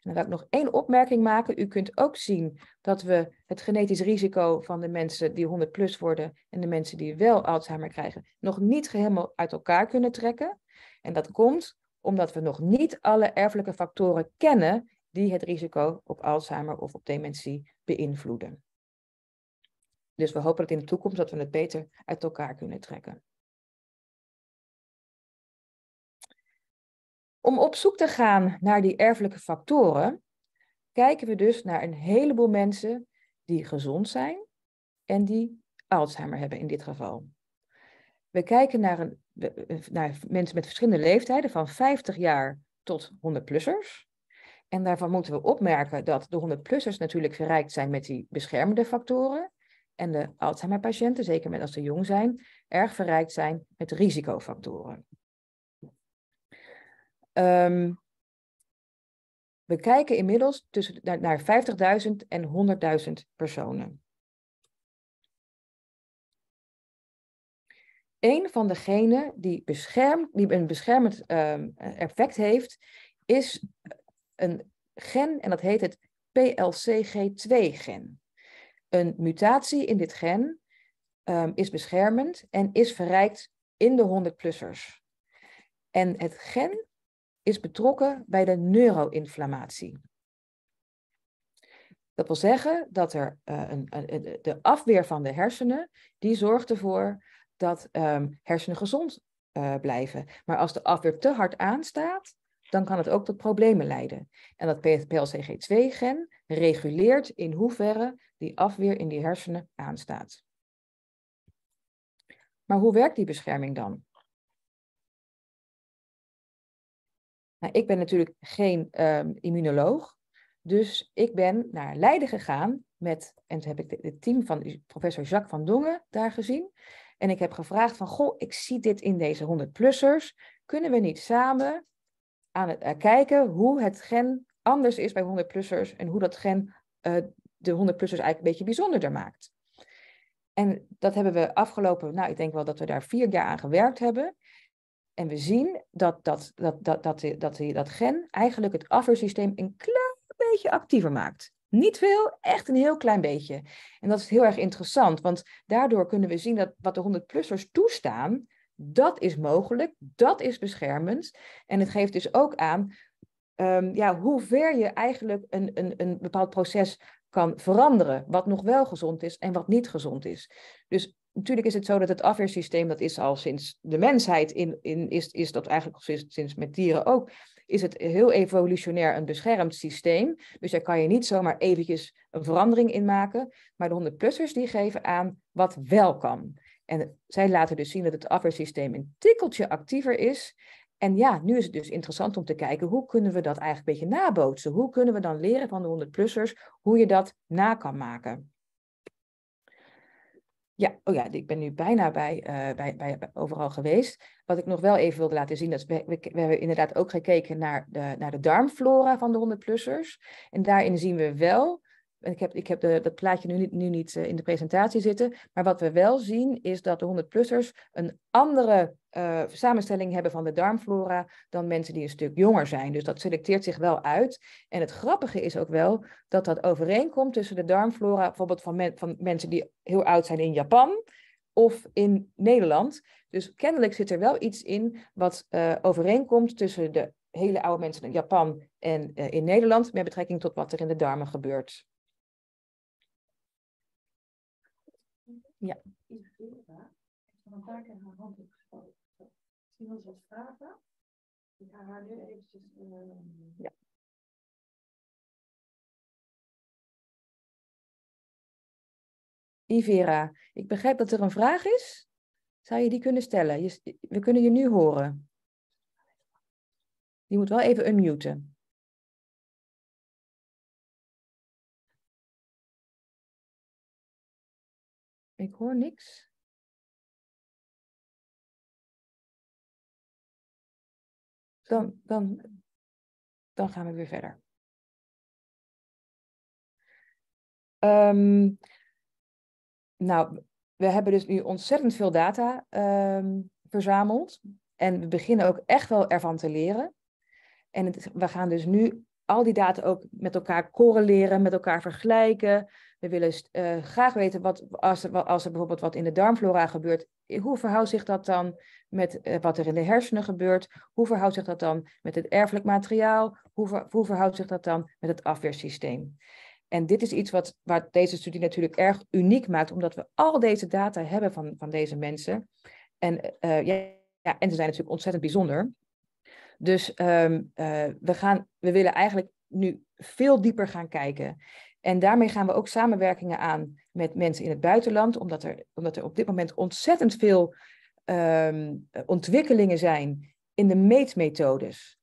En dan wil ik nog één opmerking maken. U kunt ook zien dat we het genetisch risico van de mensen die 100 plus worden en de mensen die wel Alzheimer krijgen, nog niet helemaal uit elkaar kunnen trekken. En dat komt omdat we nog niet alle erfelijke factoren kennen die het risico op Alzheimer of op dementie beïnvloeden. Dus we hopen dat in de toekomst dat we het beter uit elkaar kunnen trekken. Om op zoek te gaan naar die erfelijke factoren, kijken we dus naar een heleboel mensen die gezond zijn en die Alzheimer hebben in dit geval. We kijken naar, een, naar mensen met verschillende leeftijden, van 50 jaar tot 100-plussers. En daarvan moeten we opmerken dat de 100-plussers natuurlijk verrijkt zijn met die beschermende factoren en de Alzheimer-patiënten, zeker met als ze jong zijn, erg verrijkt zijn met risicofactoren. Ehm, we kijken inmiddels tussen, naar, 50.000 en 100.000 personen. Een van de genen die, die een beschermend ehm, effect heeft, is een gen en dat heet het PLCG2-gen. Een mutatie in dit gen ehm, is beschermend en is verrijkt in de 100-plussers. En het gen is betrokken bij de neuroinflammatie. Dat wil zeggen dat er, eh, een, de afweer van de hersenen, die zorgt ervoor dat ehm, hersenen gezond eh, blijven. Maar als de afweer te hard aanstaat, dan kan het ook tot problemen leiden. En dat PLCG2-gen reguleert in hoeverre die afweer in die hersenen aanstaat. Maar hoe werkt die bescherming dan? Nou, ik ben natuurlijk geen ehm, immunoloog, dus ik ben naar Leiden gegaan met, en toen heb ik het team van professor Jacques van Dongen daar gezien. En ik heb gevraagd van, goh, ik zie dit in deze 100-plussers. Kunnen we niet samen aan het, eh, kijken hoe het gen anders is bij 100-plussers en hoe dat gen eh, de 100-plussers eigenlijk een beetje bijzonderder maakt. En dat hebben we afgelopen, nou ik denk wel dat we daar vier jaar aan gewerkt hebben. En we zien dat dat, dat, dat, dat, dat, dat, dat gen eigenlijk het afweersysteem een klein beetje actiever maakt. Niet veel, echt een heel klein beetje. En dat is heel erg interessant, want daardoor kunnen we zien dat wat de 100-plussers toestaan, dat is mogelijk, dat is beschermend. En het geeft dus ook aan um, ja, hoe ver je eigenlijk een, een, een bepaald proces kan veranderen. Wat nog wel gezond is en wat niet gezond is. Dus natuurlijk is het zo dat het afweersysteem, dat is al sinds de mensheid, in, in, is, is dat eigenlijk sinds, sinds met dieren ook, is het heel evolutionair een beschermd systeem. Dus daar kan je niet zomaar eventjes een verandering in maken. Maar de 100-plussers die geven aan wat wel kan. En zij laten dus zien dat het afweersysteem een tikkeltje actiever is en ja, nu is het dus interessant om te kijken hoe kunnen we dat eigenlijk een beetje nabootsen? Hoe kunnen we dan leren van de 100-plussers hoe je dat na kan maken? Ja, oh ja, ik ben nu bijna eh, bij, bij, bij, overal geweest. Wat ik nog wel even wilde laten zien, dat is, we, we, we, hebben inderdaad ook gekeken naar de, naar de darmflora van de 100-plussers. En daarin zien we wel ik heb, ik heb de, dat plaatje nu niet, nu niet eh, in de presentatie zitten. Maar wat we wel zien is dat de 100-plussers een andere eh, samenstelling hebben van de darmflora dan mensen die een stuk jonger zijn. Dus dat selecteert zich wel uit. En het grappige is ook wel dat dat overeenkomt tussen de darmflora bijvoorbeeld van, van mensen die heel oud zijn in Japan of in Nederland. Dus kennelijk zit er wel iets in wat eh, overeenkomt tussen de hele oude mensen in Japan en in Nederland met betrekking tot wat er in de darmen gebeurt. Ja. Is Ik een paar keer haar hand opgeschoten. Misschien wil ze wat vragen. Ik ga haar nu eventjes... Uh... Ja. Ivera, ik begrijp dat er een vraag is. Zou je die kunnen stellen? we kunnen je nu horen. Die moet wel even unmuten. Ik hoor niks. Dan, dan, dan gaan we weer verder. Ehm, nou, we hebben dus nu ontzettend veel data ehm, verzameld. En we beginnen ook echt wel ervan te leren. En we gaan dus nu al die data ook met elkaar correleren, met elkaar vergelijken. We willen eh, graag weten wat, als, er, als er bijvoorbeeld wat in de darmflora gebeurt, eh, hoe verhoudt zich dat dan met eh, wat er in de hersenen gebeurt? Hoe verhoudt zich dat dan met het erfelijk materiaal? Hoe, ver, hoe verhoudt zich dat dan met het afweersysteem? En dit is iets wat, wat deze studie natuurlijk erg uniek maakt, omdat we al deze data hebben van, van deze mensen. En, ja, en ze zijn natuurlijk ontzettend bijzonder. Dus ehm, eh, we, gaan, we willen eigenlijk nu veel dieper gaan kijken. En daarmee gaan we ook samenwerkingen aan met mensen in het buitenland, omdat er, omdat er op dit moment ontzettend veel ehm, ontwikkelingen zijn in de meetmethodes.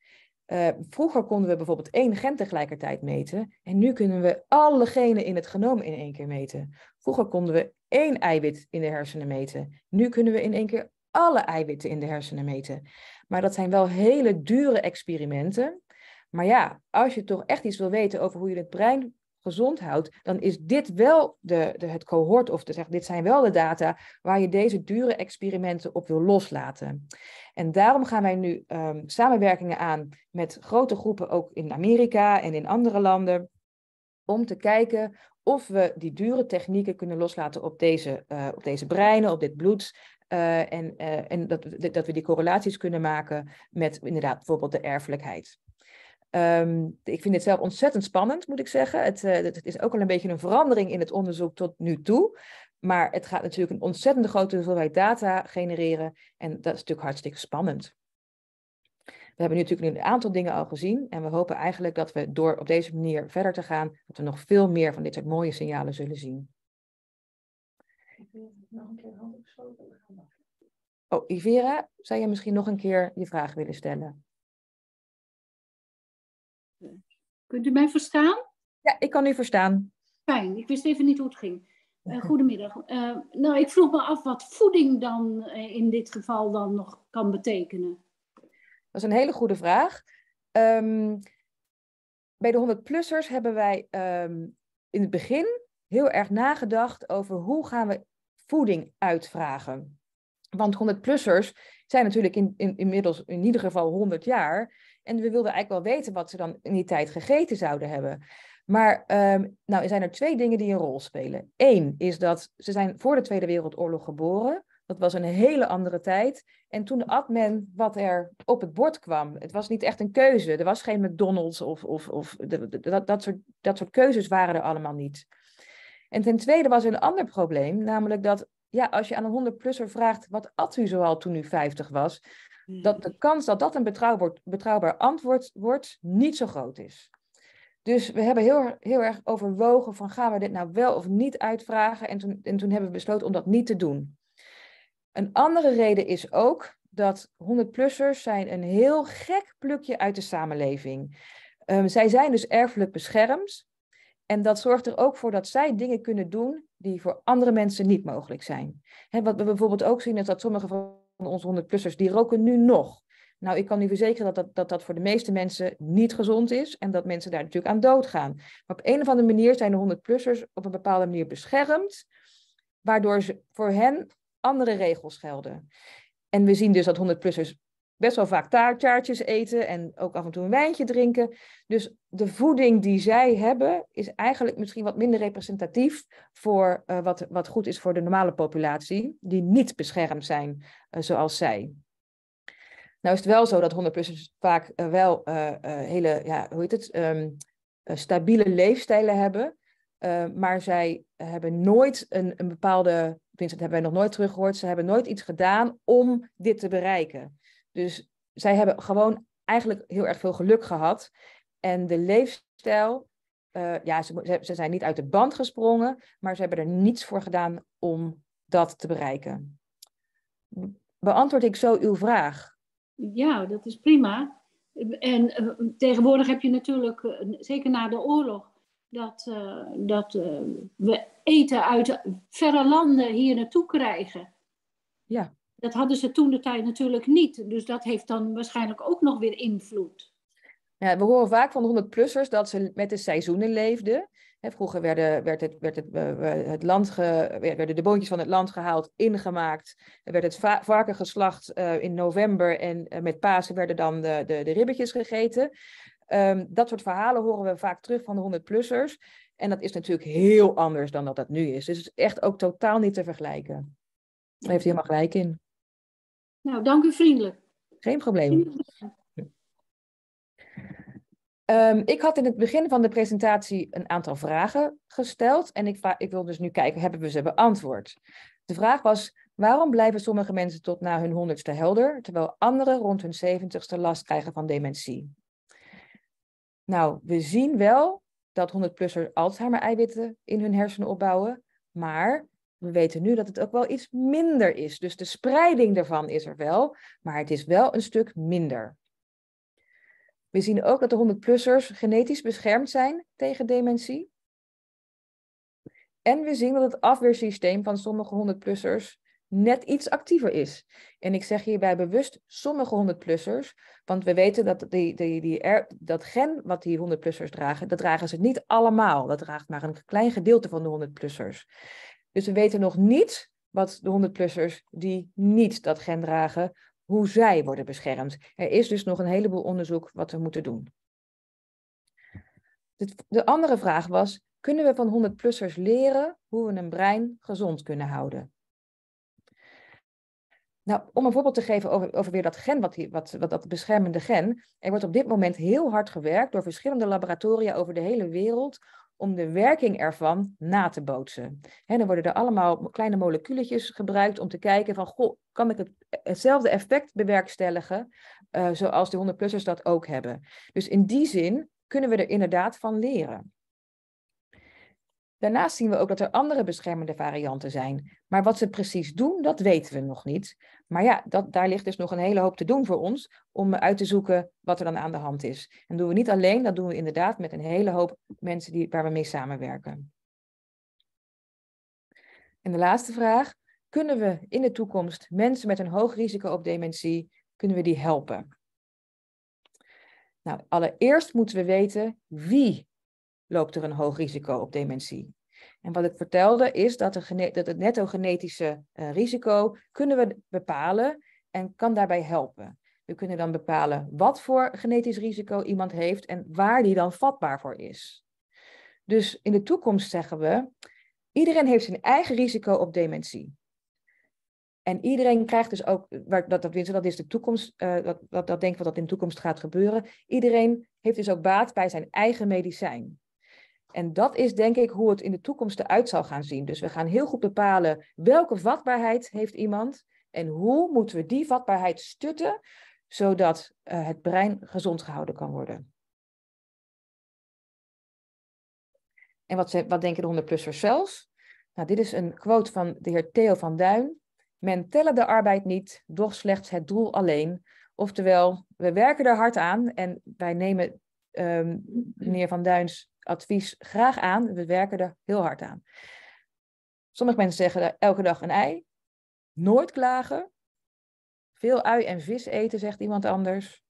Eh, vroeger konden we bijvoorbeeld één gen tegelijkertijd meten en nu kunnen we alle genen in het genoom in één keer meten. Vroeger konden we één eiwit in de hersenen meten, nu kunnen we in één keer alle eiwitten in de hersenen meten. Maar dat zijn wel hele dure experimenten. Maar ja, als je toch echt iets wil weten over hoe je het brein gezond houdt, dan is dit wel de, de, het cohort, of te zeggen, dit zijn wel de data waar je deze dure experimenten op wil loslaten. En daarom gaan wij nu ehm, samenwerkingen aan met grote groepen, ook in Amerika en in andere landen, om te kijken of we die dure technieken kunnen loslaten op deze, eh, op deze breinen, op dit bloed, eh, en eh, en dat, dat we die correlaties kunnen maken met inderdaad bijvoorbeeld de erfelijkheid. Um, ik vind dit zelf ontzettend spannend, moet ik zeggen. Het, eh, het, is ook al een beetje een verandering in het onderzoek tot nu toe. Maar het gaat natuurlijk een ontzettend grote hoeveelheid data genereren. En dat is natuurlijk hartstikke spannend. We hebben nu natuurlijk een aantal dingen al gezien. En we hopen eigenlijk dat we door op deze manier verder te gaan, dat we nog veel meer van dit soort mooie signalen zullen zien nog een keer Oh, Ivera, zou je misschien nog een keer je vraag willen stellen? Kunt u mij verstaan? Ja, ik kan u verstaan. Fijn, ik wist even niet hoe het ging. Uh, goedemiddag. Eh, nou, ik vroeg me af wat voeding dan eh, in dit geval dan nog kan betekenen. Dat is een hele goede vraag. Ehm, bij de 100-plussers hebben wij ehm, in het begin heel erg nagedacht over hoe gaan we voeding uitvragen. Want 100-plussers zijn natuurlijk in, in, inmiddels in ieder geval 100 jaar. En we wilden eigenlijk wel weten wat ze dan in die tijd gegeten zouden hebben. Maar um, nou zijn er twee dingen die een rol spelen. Eén is dat ze zijn voor de Tweede Wereldoorlog geboren. Dat was een hele andere tijd. En toen at men wat er op het bord kwam. Het was niet echt een keuze. Er was geen McDonald's of, of, of dat, dat, soort, dat soort keuzes waren er allemaal niet. En ten tweede was er een ander probleem, namelijk dat ja, als je aan een 100-plusser vraagt wat at u zoal toen u 50 was, hmm. dat de kans dat dat een betrouwbaar, betrouwbaar antwoord wordt niet zo groot is. Dus we hebben heel, heel erg overwogen van gaan we dit nou wel of niet uitvragen. En toen, toen hebben we besloten om dat niet te doen. Een andere reden is ook dat 100-plussers zijn een heel gek plukje uit de samenleving. Um, zij zijn dus erfelijk beschermd. En dat zorgt er ook voor dat zij dingen kunnen doen die voor andere mensen niet mogelijk zijn. He, wat we bijvoorbeeld ook zien is dat sommige van onze 100-plussers, die roken nu nog. Nou, ik kan u verzekeren dat dat, dat dat voor de meeste mensen niet gezond is en dat mensen daar natuurlijk aan doodgaan. Maar op een of andere manier zijn de 100-plussers op een bepaalde manier beschermd, waardoor ze, voor hen andere regels gelden. En we zien dus dat 100-plussers best wel vaak taartjes eten en ook af en toe een wijntje drinken. Dus de voeding die zij hebben is eigenlijk misschien wat minder representatief voor eh, wat, wat goed is voor de normale populatie, die niet beschermd zijn eh, zoals zij. Nou is het wel zo dat 100-plussers vaak eh, wel hele, ja, hoe heet het, ehm, stabiele leefstijlen hebben. maar zij hebben nooit een, een bepaalde, tenminste dat hebben wij nog nooit teruggehoord, ze hebben nooit iets gedaan om dit te bereiken. Dus zij hebben gewoon eigenlijk heel erg veel geluk gehad. En de leefstijl, eh, ja, ze, ze, zijn niet uit de band gesprongen, maar ze hebben er niets voor gedaan om dat te bereiken. Beantwoord ik zo uw vraag? Ja, dat is prima. En eh, tegenwoordig heb je natuurlijk, eh, zeker na de oorlog, dat, dat we eten uit verre landen hier naartoe krijgen. Ja. Dat hadden ze toen de tijd natuurlijk niet. Dus dat heeft dan waarschijnlijk ook nog weer invloed. Ja, we horen vaak van de 100-plussers dat ze met de seizoenen leefden. vroeger werden, werd het, werd het, eh, eh, het land ge, werden de boontjes van het land gehaald, ingemaakt. Er werd het vaker varken geslacht eh, in november en met Pasen werden dan de, de, de ribbetjes gegeten. Ehm, dat soort verhalen horen we vaak terug van de 100-plussers. En dat is natuurlijk heel anders dan dat dat nu is. Dus het is echt ook totaal niet te vergelijken. Daar heeft hij helemaal gelijk in. Nou, dank u vriendelijk. Geen probleem. Ehm, ik had in het begin van de presentatie een aantal vragen gesteld en ik, ik wil dus nu kijken, hebben we ze beantwoord? De vraag was, waarom blijven sommige mensen tot na hun honderdste helder, terwijl anderen rond hun zeventigste last krijgen van dementie? Nou, we zien wel dat 100-plussers Alzheimer-eiwitten in hun hersenen opbouwen, maar we weten nu dat het ook wel iets minder is. Dus de spreiding daarvan is er wel, maar het is wel een stuk minder. We zien ook dat de 100-plussers genetisch beschermd zijn tegen dementie. En we zien dat het afweersysteem van sommige 100-plussers net iets actiever is. En ik zeg hierbij bewust sommige 100-plussers, want we weten dat, die, die, die dat gen wat die 100-plussers dragen, dat dragen ze niet allemaal. Dat draagt maar een klein gedeelte van de 100-plussers. Dus we weten nog niet wat de 100-plussers die niet dat gen dragen, hoe zij worden beschermd. Er is dus nog een heleboel onderzoek wat we moeten doen. De andere vraag was, kunnen we van 100-plussers leren hoe we een brein gezond kunnen houden? Nou, om een voorbeeld te geven over, over weer dat gen, wat, wat, wat, dat beschermende gen. Er wordt op dit moment heel hard gewerkt door verschillende laboratoria over de hele wereld om de werking ervan na te bootsen. En dan worden er allemaal kleine moleculetjes gebruikt om te kijken van, goh, kan ik hetzelfde effect bewerkstelligen eh, zoals de 100-plussers dat ook hebben. Dus in die zin kunnen we er inderdaad van leren. Daarnaast zien we ook dat er andere beschermende varianten zijn. Maar wat ze precies doen, dat weten we nog niet. Maar ja, dat, daar ligt dus nog een hele hoop te doen voor ons om uit te zoeken wat er dan aan de hand is. En dat doen we niet alleen, dat doen we inderdaad met een hele hoop mensen die, waar we mee samenwerken. En de laatste vraag, kunnen we in de toekomst mensen met een hoog risico op dementie, kunnen we die helpen? Nou, allereerst moeten we weten wie loopt er een hoog risico op dementie. En wat ik vertelde is dat, dat het netto genetische uh, eh, risico kunnen we bepalen en kan daarbij helpen. We kunnen dan bepalen wat voor genetisch risico iemand heeft en waar die dan vatbaar voor is. Dus in de toekomst zeggen we, iedereen heeft zijn eigen risico op dementie. En iedereen krijgt dus ook, eh, dat, dat, dat is de toekomst, eh, dat, dat, dat denken we dat in de toekomst gaat gebeuren. Iedereen heeft dus ook baat bij zijn eigen medicijn. En dat is denk ik hoe het in de toekomst eruit zal gaan zien. Dus we gaan heel goed bepalen welke vatbaarheid heeft iemand en hoe moeten we die vatbaarheid stutten, zodat eh, het brein gezond gehouden kan worden. En wat, wat denken de 100-plussers zelfs? Nou, dit is een quote van de heer Theo van Duin. Men tellen de arbeid niet, doch slechts het doel alleen. Oftewel, we werken er hard aan en wij nemen ehm, meneer Van Duins advies graag aan. We werken er heel hard aan. Sommige mensen zeggen elke dag een ei. Nooit klagen. Veel ui en vis eten, zegt iemand anders.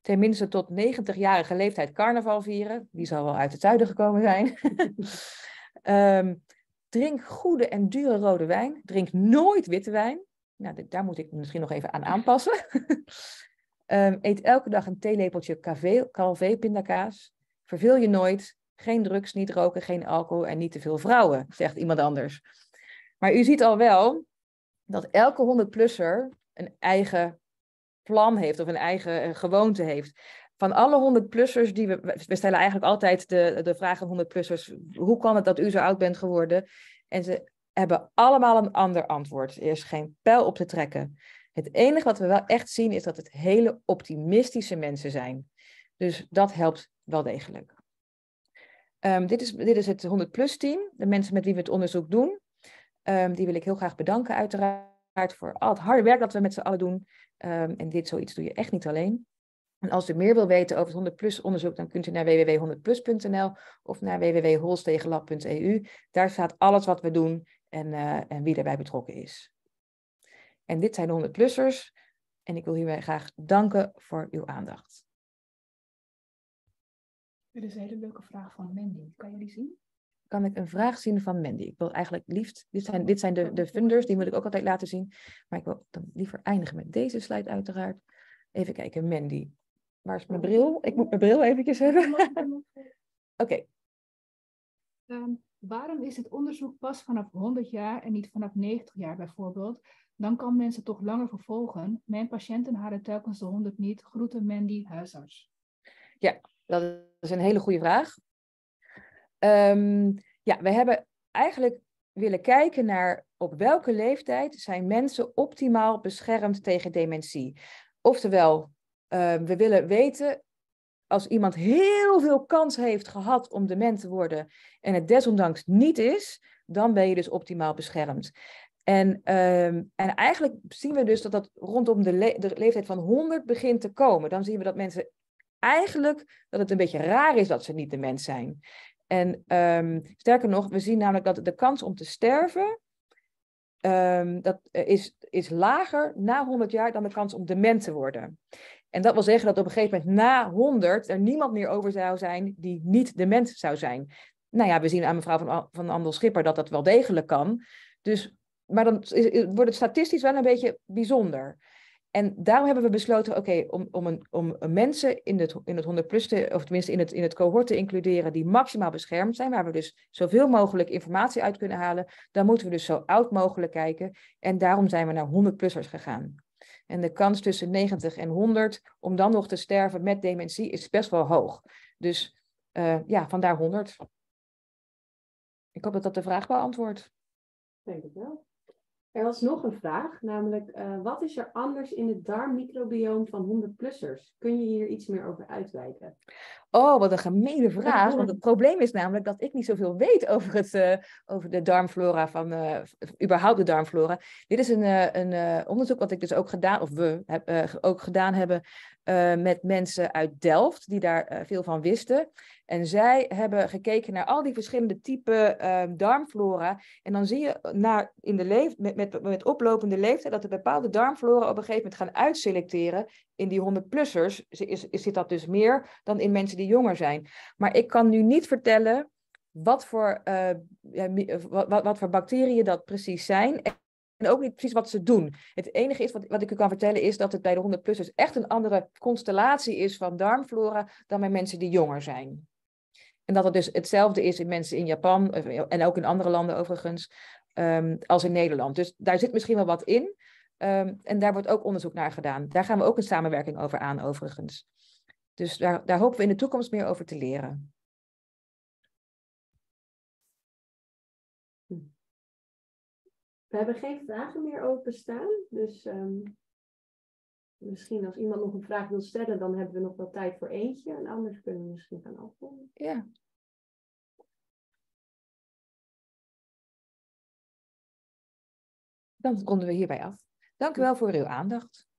Tenminste tot 90-jarige leeftijd carnaval vieren. Die zal wel uit het zuiden gekomen zijn. Ehm, drink goede en dure rode wijn. Drink nooit witte wijn. Nou, daar moet ik misschien nog even aan aanpassen. Ehm, eet elke dag een theelepeltje calvé pindakaas. Verveel je nooit. Geen drugs, niet roken, geen alcohol en niet te veel vrouwen, zegt iemand anders. Maar u ziet al wel dat elke 100-plusser een eigen plan heeft of een eigen eh, gewoonte heeft. Van alle 100-plussers die we. We stellen eigenlijk altijd de, de vraag aan 100-plussers: hoe kan het dat u zo oud bent geworden? En ze hebben allemaal een ander antwoord. Er is geen pijl op te trekken. Het enige wat we wel echt zien is dat het hele optimistische mensen zijn. Dus dat helpt wel degelijk. Ehm, dit, is, dit is het 100-plus team, de mensen met wie we het onderzoek doen. Ehm, die wil ik heel graag bedanken, uiteraard, voor al het harde werk dat we met z'n allen doen. Ehm, en dit zoiets doe je echt niet alleen. En als u meer wil weten over het 100-plus onderzoek, dan kunt u naar www.100plus.nl of naar www.holstegenlab.eu. Daar staat alles wat we doen en, eh, en wie daarbij betrokken is. En dit zijn de 100-plussers. En ik wil hiermee graag danken voor uw aandacht. Dit is een hele leuke vraag van Mandy. Kan jullie zien? Kan ik een vraag zien van Mandy? Ik wil eigenlijk liefst, dit zijn, oh, dit zijn de, oh, de oh. funders, die moet ik ook altijd laten zien. Maar ik wil dan liever eindigen met deze slide uiteraard. Even kijken, Mandy. Waar is mijn bril? Ik moet mijn bril eventjes hebben. Oké. Ehm, waarom is het onderzoek pas vanaf 100 jaar en niet vanaf 90 jaar bijvoorbeeld? Dan kan mensen toch langer vervolgen. Mijn patiënten hadden telkens de 100 niet. Groeten Mandy, huisarts. Ja, dat is een hele goede vraag. Ehm, ja, we hebben eigenlijk willen kijken naar op welke leeftijd zijn mensen optimaal beschermd tegen dementie. Oftewel, ehm, we willen weten als iemand heel veel kans heeft gehad om dement te worden en het desondanks niet is, dan ben je dus optimaal beschermd. En, ehm, en eigenlijk zien we dus dat dat rondom de, leeftijd van 100 begint te komen. Dan zien we dat mensen eigenlijk dat het een beetje raar is dat ze niet de mens zijn. En ehm, sterker nog, we zien namelijk dat de kans om te sterven ehm, dat eh, is, is lager na 100 jaar dan de kans om dement te worden. En dat wil zeggen dat op een gegeven moment na 100 er niemand meer over zou zijn die niet dement zou zijn. Nou ja, we zien aan mevrouw van, van Andel Schipper dat dat wel degelijk kan. Dus, maar dan is, wordt het statistisch wel een beetje bijzonder. En daarom hebben we besloten, oké, om, om, een, om mensen in het, in het 100 plus, te, of tenminste in het, in het cohort te includeren die maximaal beschermd zijn, waar we dus zoveel mogelijk informatie uit kunnen halen, dan moeten we dus zo oud mogelijk kijken. En daarom zijn we naar 100-plussers gegaan. En de kans tussen 90 en 100 om dan nog te sterven met dementie is best wel hoog. Dus eh, ja, vandaar 100. Ik hoop dat dat de vraag beantwoordt. Denk het wel. Er was nog een vraag, namelijk eh, wat is er anders in het darmmicrobioom van 100-plussers? Kun je hier iets meer over uitwijken? Oh, wat een gemene vraag. Want het probleem is namelijk dat ik niet zoveel weet over, het, eh, over de darmflora van, eh, überhaupt de darmflora. Dit is een, eh, een onderzoek wat ik dus ook gedaan, of we ook gedaan hebben met mensen uit Delft, die daar veel van wisten. En zij hebben gekeken naar al die verschillende typen darmflora. En dan zie je in de leef, met, met, met oplopende leeftijd dat de bepaalde darmflora op een gegeven moment gaan uitselecteren in die 100-plussers is, is, zit dat dus meer dan in mensen die jonger zijn. Maar ik kan nu niet vertellen wat voor, eh, ja, eh, wat, wat, voor bacteriën dat precies zijn. En ook niet precies wat ze doen. Het enige is wat, wat ik u kan vertellen is dat het bij de 100-plussers echt een andere constellatie is van darmflora dan bij mensen die jonger zijn. En dat het dus hetzelfde is in mensen in Japan eh, en ook in andere landen overigens ehm, als in Nederland. Dus daar zit misschien wel wat in. Ehm, en daar wordt ook onderzoek naar gedaan. Daar gaan we ook een samenwerking over aan, overigens. Dus daar, daar hopen we in de toekomst meer over te leren. Hm. We hebben geen vragen meer openstaan. Dus ehm, misschien als iemand nog een vraag wil stellen, dan hebben we nog wat tijd voor eentje. En anders kunnen we misschien gaan afronden. Ja. Dan ronden we hierbij af. Dank u wel voor uw aandacht.